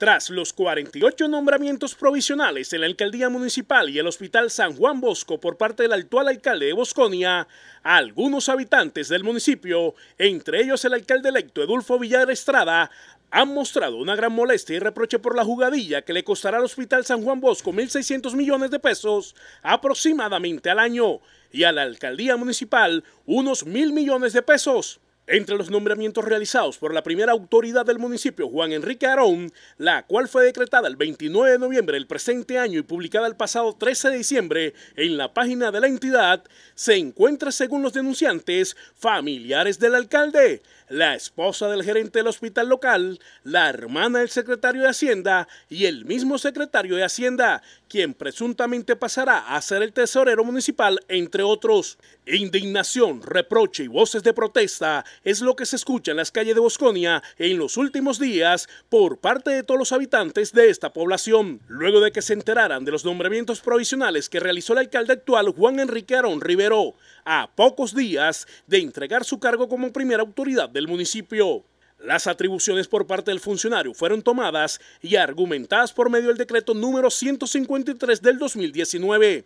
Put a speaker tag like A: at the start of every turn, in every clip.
A: Tras los 48 nombramientos provisionales en la alcaldía municipal y el hospital San Juan Bosco por parte del actual alcalde de Bosconia, algunos habitantes del municipio, entre ellos el alcalde electo Edulfo Villar Estrada, han mostrado una gran molestia y reproche por la jugadilla que le costará al Hospital San Juan Bosco 1.600 millones de pesos aproximadamente al año y a la Alcaldía Municipal unos mil millones de pesos. Entre los nombramientos realizados por la primera autoridad del municipio, Juan Enrique Arón, la cual fue decretada el 29 de noviembre del presente año y publicada el pasado 13 de diciembre en la página de la entidad, se encuentra, según los denunciantes, familiares del alcalde, la esposa del gerente del hospital local, la hermana del secretario de Hacienda y el mismo secretario de Hacienda, quien presuntamente pasará a ser el tesorero municipal, entre otros. Indignación, reproche y voces de protesta es lo que se escucha en las calles de Bosconia en los últimos días por parte de todos los habitantes de esta población. Luego de que se enteraran de los nombramientos provisionales que realizó el alcalde actual Juan Enrique Arón Rivero, a pocos días de entregar su cargo como primera autoridad del municipio. Las atribuciones por parte del funcionario fueron tomadas y argumentadas por medio del decreto número 153 del 2019,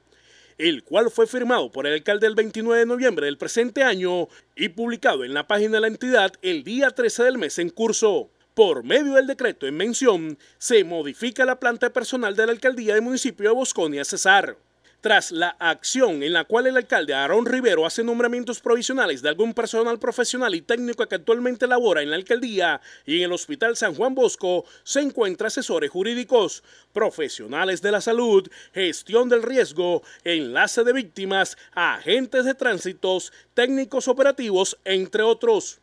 A: el cual fue firmado por el alcalde el 29 de noviembre del presente año y publicado en la página de la entidad el día 13 del mes en curso. Por medio del decreto en mención, se modifica la planta personal de la alcaldía del municipio de Bosconia Cesar tras la acción en la cual el alcalde Aarón Rivero hace nombramientos provisionales de algún personal profesional y técnico que actualmente labora en la alcaldía y en el Hospital San Juan Bosco, se encuentra asesores jurídicos, profesionales de la salud, gestión del riesgo, enlace de víctimas, agentes de tránsitos, técnicos operativos, entre otros.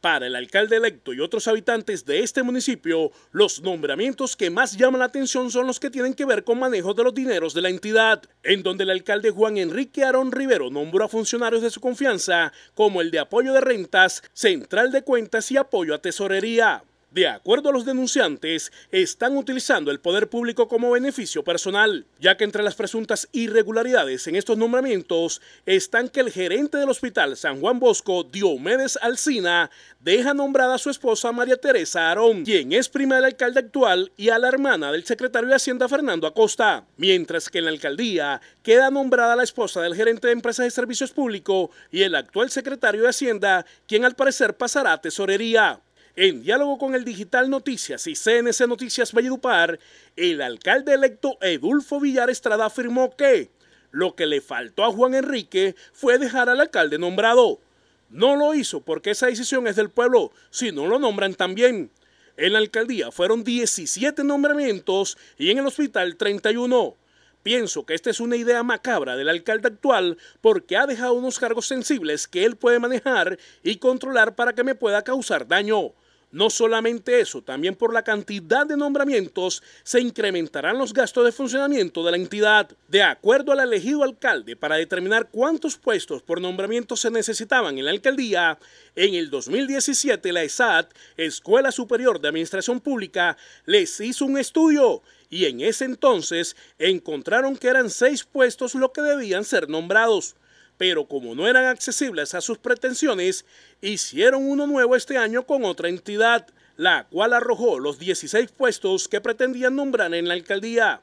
A: Para el alcalde electo y otros habitantes de este municipio, los nombramientos que más llaman la atención son los que tienen que ver con manejo de los dineros de la entidad, en donde el alcalde Juan Enrique Aarón Rivero nombró a funcionarios de su confianza, como el de apoyo de rentas, central de cuentas y apoyo a tesorería. De acuerdo a los denunciantes, están utilizando el poder público como beneficio personal, ya que entre las presuntas irregularidades en estos nombramientos están que el gerente del hospital San Juan Bosco, Diomedes Alcina, deja nombrada a su esposa María Teresa Arón, quien es prima del alcalde actual y a la hermana del secretario de Hacienda Fernando Acosta, mientras que en la alcaldía queda nombrada la esposa del gerente de empresas de servicios públicos y el actual secretario de Hacienda, quien al parecer pasará a tesorería. En diálogo con el Digital Noticias y CNC Noticias Valledupar, el alcalde electo Edulfo Villar Estrada afirmó que lo que le faltó a Juan Enrique fue dejar al alcalde nombrado. No lo hizo porque esa decisión es del pueblo, si no lo nombran también. En la alcaldía fueron 17 nombramientos y en el hospital 31. Pienso que esta es una idea macabra del alcalde actual porque ha dejado unos cargos sensibles que él puede manejar y controlar para que me pueda causar daño. No solamente eso, también por la cantidad de nombramientos se incrementarán los gastos de funcionamiento de la entidad. De acuerdo al elegido alcalde, para determinar cuántos puestos por nombramiento se necesitaban en la alcaldía, en el 2017 la ESAT, Escuela Superior de Administración Pública, les hizo un estudio y en ese entonces encontraron que eran seis puestos lo que debían ser nombrados pero como no eran accesibles a sus pretensiones, hicieron uno nuevo este año con otra entidad, la cual arrojó los 16 puestos que pretendían nombrar en la alcaldía.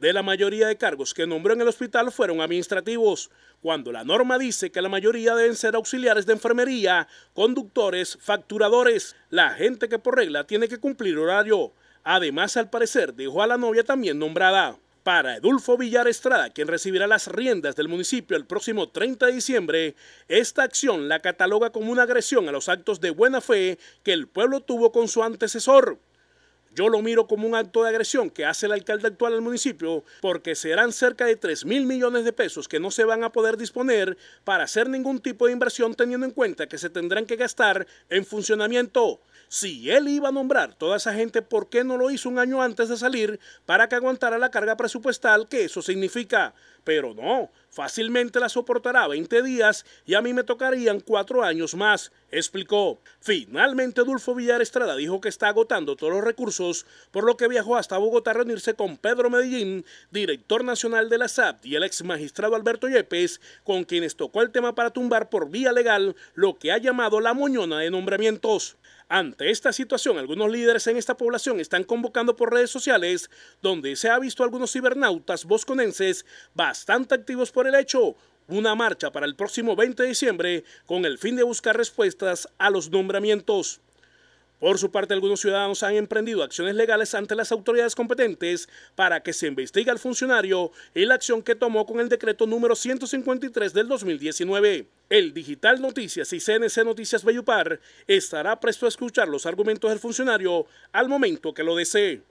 A: De la mayoría de cargos que nombró en el hospital fueron administrativos, cuando la norma dice que la mayoría deben ser auxiliares de enfermería, conductores, facturadores, la gente que por regla tiene que cumplir horario. Además, al parecer, dejó a la novia también nombrada. Para Edulfo Villar Estrada, quien recibirá las riendas del municipio el próximo 30 de diciembre, esta acción la cataloga como una agresión a los actos de buena fe que el pueblo tuvo con su antecesor. Yo lo miro como un acto de agresión que hace el alcalde actual al municipio porque serán cerca de 3 mil millones de pesos que no se van a poder disponer para hacer ningún tipo de inversión teniendo en cuenta que se tendrán que gastar en funcionamiento si él iba a nombrar toda esa gente, ¿por qué no lo hizo un año antes de salir para que aguantara la carga presupuestal que eso significa? Pero no, fácilmente la soportará 20 días y a mí me tocarían 4 años más, explicó. Finalmente Dulfo Villar Estrada dijo que está agotando todos los recursos, por lo que viajó hasta Bogotá a reunirse con Pedro Medellín, director nacional de la SAP y el ex magistrado Alberto Yepes, con quienes tocó el tema para tumbar por vía legal lo que ha llamado la moñona de nombramientos. Ante esta situación, algunos líderes en esta población están convocando por redes sociales, donde se ha visto algunos cibernautas bosconenses bastante activos por el hecho, una marcha para el próximo 20 de diciembre con el fin de buscar respuestas a los nombramientos. Por su parte, algunos ciudadanos han emprendido acciones legales ante las autoridades competentes para que se investigue al funcionario y la acción que tomó con el decreto número 153 del 2019. El Digital Noticias y CNC Noticias Bellupar estará presto a escuchar los argumentos del funcionario al momento que lo desee.